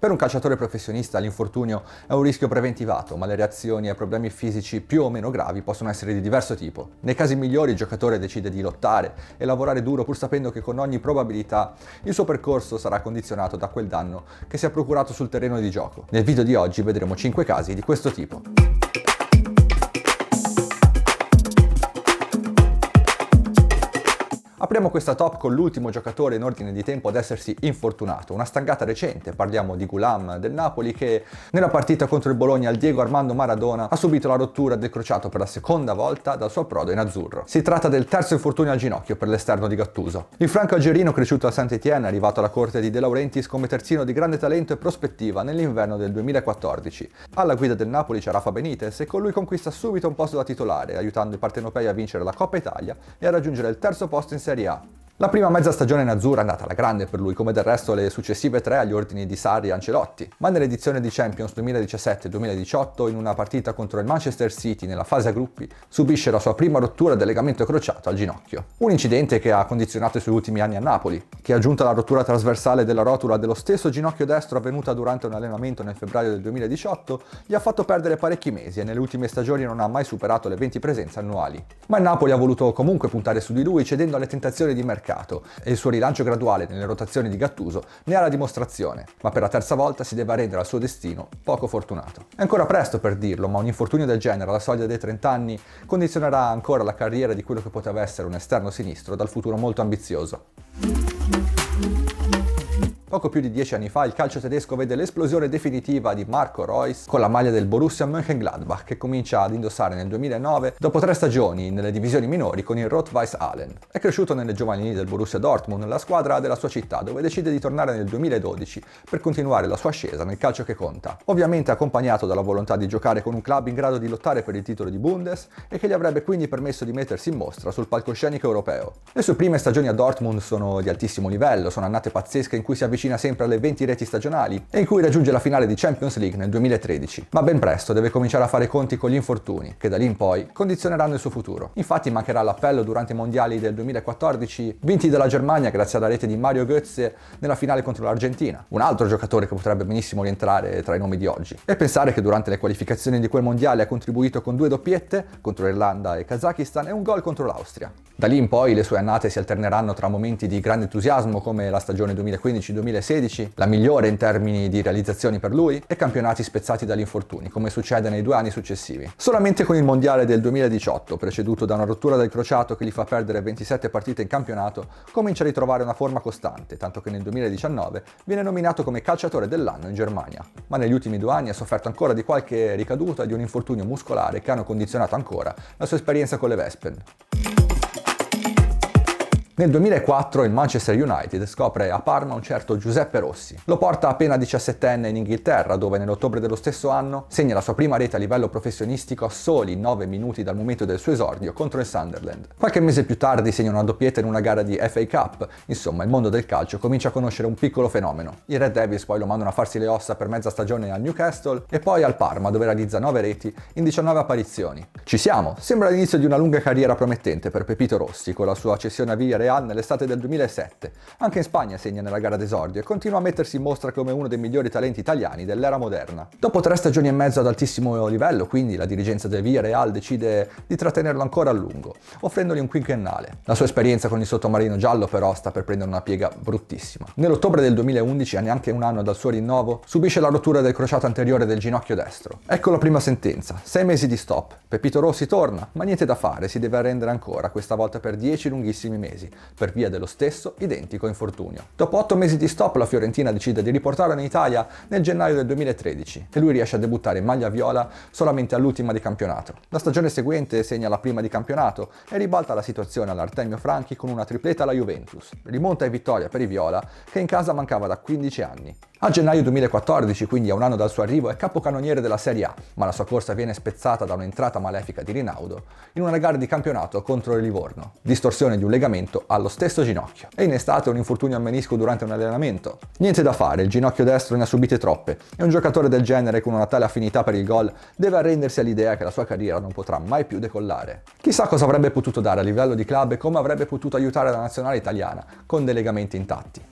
Per un calciatore professionista l'infortunio è un rischio preventivato, ma le reazioni ai problemi fisici più o meno gravi possono essere di diverso tipo. Nei casi migliori il giocatore decide di lottare e lavorare duro pur sapendo che con ogni probabilità il suo percorso sarà condizionato da quel danno che si è procurato sul terreno di gioco. Nel video di oggi vedremo 5 casi di questo tipo. Apriamo questa top con l'ultimo giocatore in ordine di tempo ad essersi infortunato, una stangata recente, parliamo di Gulam del Napoli che nella partita contro il Bologna al Diego Armando Maradona ha subito la rottura del crociato per la seconda volta dal suo approdo in azzurro. Si tratta del terzo infortunio al ginocchio per l'esterno di Gattuso. Il franco algerino cresciuto a Saint-Étienne, arrivato alla corte di De Laurentiis come terzino di grande talento e prospettiva nell'inverno del 2014. Alla guida del Napoli c'è Rafa Benitez e con lui conquista subito un posto da titolare, aiutando i partenopei a vincere la Coppa Italia e a raggiungere il terzo posto in Serie Media. La prima mezza stagione in azzurra è andata alla grande per lui, come del resto le successive tre agli ordini di Sarri e Ancelotti, ma nell'edizione di Champions 2017-2018, in una partita contro il Manchester City nella fase a gruppi, subisce la sua prima rottura del legamento crociato al ginocchio. Un incidente che ha condizionato i suoi ultimi anni a Napoli, che aggiunta alla rottura trasversale della rotula dello stesso ginocchio destro avvenuta durante un allenamento nel febbraio del 2018, gli ha fatto perdere parecchi mesi e nelle ultime stagioni non ha mai superato le 20 presenze annuali. Ma il Napoli ha voluto comunque puntare su di lui, cedendo alle tentazioni di mercato mercato e il suo rilancio graduale nelle rotazioni di Gattuso ne ha la dimostrazione, ma per la terza volta si deve arrendere al suo destino poco fortunato. È ancora presto per dirlo, ma un infortunio del genere alla soglia dei 30 anni condizionerà ancora la carriera di quello che poteva essere un esterno sinistro dal futuro molto ambizioso. Poco più di dieci anni fa il calcio tedesco vede l'esplosione definitiva di Marco Reus con la maglia del Borussia Mönchengladbach che comincia ad indossare nel 2009 dopo tre stagioni nelle divisioni minori con il Rot-Weiss Allen. È cresciuto nelle giovanili del Borussia Dortmund, la squadra della sua città, dove decide di tornare nel 2012 per continuare la sua ascesa nel calcio che conta. Ovviamente accompagnato dalla volontà di giocare con un club in grado di lottare per il titolo di Bundes e che gli avrebbe quindi permesso di mettersi in mostra sul palcoscenico europeo. Le sue prime stagioni a Dortmund sono di altissimo livello, sono annate pazzesche in cui si avvicina avvicina sempre alle 20 reti stagionali e in cui raggiunge la finale di Champions League nel 2013, ma ben presto deve cominciare a fare conti con gli infortuni, che da lì in poi condizioneranno il suo futuro. Infatti mancherà l'appello durante i mondiali del 2014, vinti dalla Germania grazie alla rete di Mario Goetze nella finale contro l'Argentina, un altro giocatore che potrebbe benissimo rientrare tra i nomi di oggi. E pensare che durante le qualificazioni di quel mondiale ha contribuito con due doppiette contro Irlanda e Kazakistan e un gol contro l'Austria. Da lì in poi le sue annate si alterneranno tra momenti di grande entusiasmo come la stagione 2015-2016 2016, la migliore in termini di realizzazioni per lui, e campionati spezzati dagli infortuni, come succede nei due anni successivi. Solamente con il mondiale del 2018, preceduto da una rottura del crociato che gli fa perdere 27 partite in campionato, comincia a ritrovare una forma costante, tanto che nel 2019 viene nominato come calciatore dell'anno in Germania. Ma negli ultimi due anni ha sofferto ancora di qualche ricaduta e di un infortunio muscolare che hanno condizionato ancora la sua esperienza con le Vespen. Nel 2004 il Manchester United scopre a Parma un certo Giuseppe Rossi. Lo porta appena 17enne in Inghilterra, dove nell'ottobre dello stesso anno segna la sua prima rete a livello professionistico a soli 9 minuti dal momento del suo esordio contro il Sunderland. Qualche mese più tardi segna una doppietta in una gara di FA Cup, insomma il mondo del calcio comincia a conoscere un piccolo fenomeno. I Red Devils poi lo mandano a farsi le ossa per mezza stagione al Newcastle e poi al Parma, dove realizza 9 reti in 19 apparizioni. Ci siamo! Sembra l'inizio di una lunga carriera promettente per Pepito Rossi, con la sua accessione a Villarreal Real nell'estate del 2007. Anche in Spagna segna nella gara d'esordio e continua a mettersi in mostra come uno dei migliori talenti italiani dell'era moderna. Dopo tre stagioni e mezzo ad altissimo livello, quindi, la dirigenza del Villarreal decide di trattenerlo ancora a lungo, offrendogli un quinquennale. La sua esperienza con il sottomarino giallo però sta per prendere una piega bruttissima. Nell'ottobre del 2011, a neanche un anno dal suo rinnovo, subisce la rottura del crociato anteriore del ginocchio destro. Ecco la prima sentenza, sei mesi di stop. Pepito Rossi torna, ma niente da fare, si deve arrendere ancora, questa volta per dieci lunghissimi mesi, per via dello stesso identico infortunio. Dopo otto mesi di stop la Fiorentina decide di riportarlo in Italia nel gennaio del 2013 e lui riesce a debuttare in maglia viola solamente all'ultima di campionato. La stagione seguente segna la prima di campionato e ribalta la situazione all'Artemio Franchi con una tripleta alla Juventus. Rimonta in vittoria per i viola che in casa mancava da 15 anni. A gennaio 2014, quindi a un anno dal suo arrivo, è capocannoniere della Serie A, ma la sua corsa viene spezzata da un'entrata malefica di Rinaudo in una gara di campionato contro il Livorno, distorsione di un legamento allo stesso ginocchio. E in estate un infortunio a menisco durante un allenamento. Niente da fare, il ginocchio destro ne ha subite troppe e un giocatore del genere con una tale affinità per il gol deve arrendersi all'idea che la sua carriera non potrà mai più decollare. Chissà cosa avrebbe potuto dare a livello di club e come avrebbe potuto aiutare la nazionale italiana con dei legamenti intatti.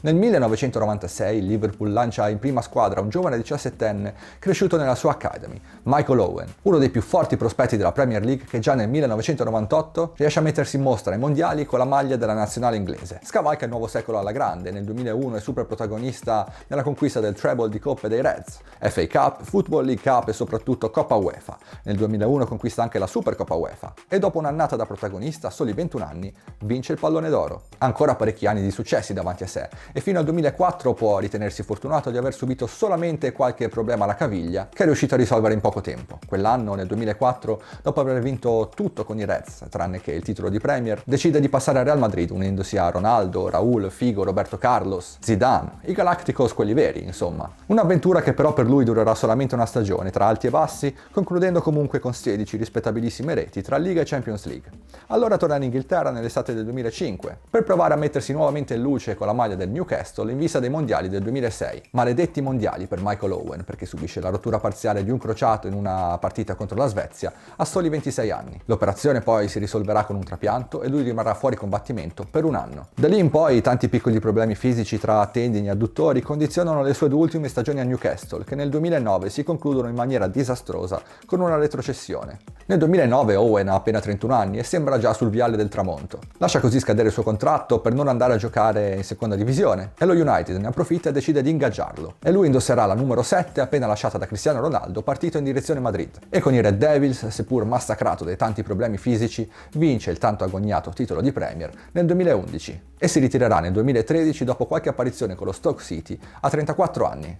Nel 1996 il Liverpool lancia in prima squadra un giovane 17enne cresciuto nella sua academy, Michael Owen, uno dei più forti prospetti della Premier League che già nel 1998 riesce a mettersi in mostra ai mondiali con la maglia della nazionale inglese. Scavalca il nuovo secolo alla grande, nel 2001 è super protagonista nella conquista del treble di Coppa dei Reds, FA Cup, Football League Cup e soprattutto Coppa UEFA. Nel 2001 conquista anche la Supercoppa UEFA e dopo un'annata da protagonista, a soli 21 anni, vince il pallone d'oro. Ancora parecchi anni di successi davanti a sé e fino al 2004 può ritenersi fortunato di aver subito solamente qualche problema alla caviglia che è riuscito a risolvere in poco tempo. Quell'anno, nel 2004, dopo aver vinto tutto con i Reds, tranne che il titolo di Premier, decide di passare al Real Madrid unendosi a Ronaldo, Raul, Figo, Roberto Carlos, Zidane, i Galacticos quelli veri, insomma. Un'avventura che però per lui durerà solamente una stagione, tra alti e bassi, concludendo comunque con 16 rispettabilissime reti tra Liga e Champions League. Allora torna in Inghilterra nell'estate del 2005 per provare a mettersi nuovamente in luce con la maglia del Newcastle in vista dei mondiali del 2006. Maledetti mondiali per Michael Owen perché subisce la rottura parziale di un crociato in una partita contro la Svezia a soli 26 anni. L'operazione poi si risolverà con un trapianto e lui rimarrà fuori combattimento per un anno. Da lì in poi tanti piccoli problemi fisici tra tendini e adduttori condizionano le sue due ultime stagioni a Newcastle che nel 2009 si concludono in maniera disastrosa con una retrocessione. Nel 2009 Owen ha appena 31 anni e sembra già sul viale del tramonto. Lascia così scadere il suo contratto per non andare a giocare in seconda divisione e lo United ne approfitta e decide di ingaggiarlo. E lui indosserà la numero 7 appena lasciata da Cristiano Ronaldo partito in direzione Madrid. E con i Red Devils, seppur massacrato dai tanti problemi fisici, vince il tanto agognato titolo di Premier nel 2011 e si ritirerà nel 2013 dopo qualche apparizione con lo Stoke City a 34 anni.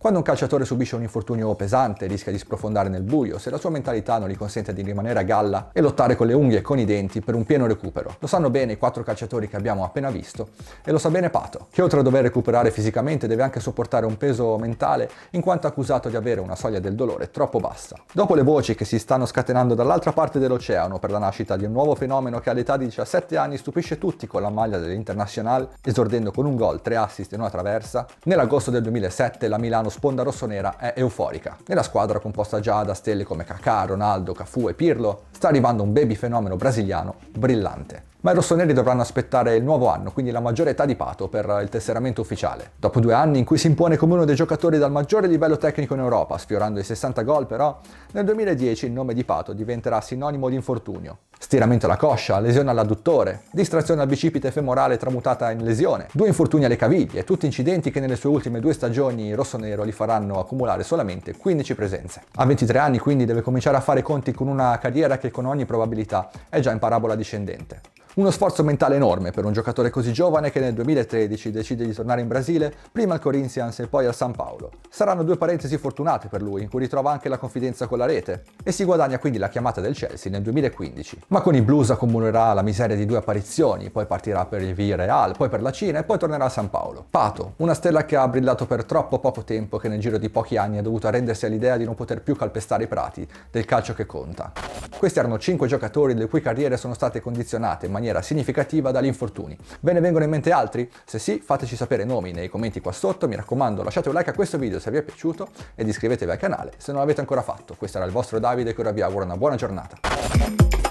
Quando un calciatore subisce un infortunio pesante rischia di sprofondare nel buio se la sua mentalità non gli consente di rimanere a galla e lottare con le unghie e con i denti per un pieno recupero. Lo sanno bene i quattro calciatori che abbiamo appena visto e lo sa bene Pato, che oltre a dover recuperare fisicamente deve anche sopportare un peso mentale in quanto accusato di avere una soglia del dolore troppo bassa. Dopo le voci che si stanno scatenando dall'altra parte dell'oceano per la nascita di un nuovo fenomeno che all'età di 17 anni stupisce tutti con la maglia dell'Internacional, esordendo con un gol, tre assist e una traversa, nell'agosto del 2007 la Milano quando Sponda Rossonera è euforica. Nella squadra composta già da stelle come Kakà, Ronaldo, Cafu e Pirlo, sta arrivando un baby fenomeno brasiliano brillante ma i rossoneri dovranno aspettare il nuovo anno, quindi la maggiore età di Pato per il tesseramento ufficiale. Dopo due anni in cui si impone come uno dei giocatori dal maggiore livello tecnico in Europa, sfiorando i 60 gol però, nel 2010 il nome di Pato diventerà sinonimo di infortunio. Stiramento alla coscia, lesione all'adduttore, distrazione al bicipite femorale tramutata in lesione, due infortuni alle caviglie, tutti incidenti che nelle sue ultime due stagioni rossonero gli faranno accumulare solamente 15 presenze. A 23 anni quindi deve cominciare a fare conti con una carriera che con ogni probabilità è già in parabola discendente. Uno sforzo mentale enorme per un giocatore così giovane che nel 2013 decide di tornare in Brasile, prima al Corinthians e poi al San Paolo. Saranno due parentesi fortunate per lui, in cui ritrova anche la confidenza con la rete, e si guadagna quindi la chiamata del Chelsea nel 2015. Ma con i Blues accumulerà la miseria di due apparizioni, poi partirà per il Villarreal, poi per la Cina e poi tornerà a San Paolo. Pato, una stella che ha brillato per troppo poco tempo che nel giro di pochi anni ha dovuto arrendersi all'idea di non poter più calpestare i prati del calcio che conta. Questi erano 5 giocatori le cui carriere sono state condizionate in maniera maniera significativa dagli infortuni. Ve ne vengono in mente altri? Se sì, fateci sapere nomi nei commenti qua sotto, mi raccomando lasciate un like a questo video se vi è piaciuto ed iscrivetevi al canale se non l'avete ancora fatto. Questo era il vostro Davide che ora vi auguro una buona giornata.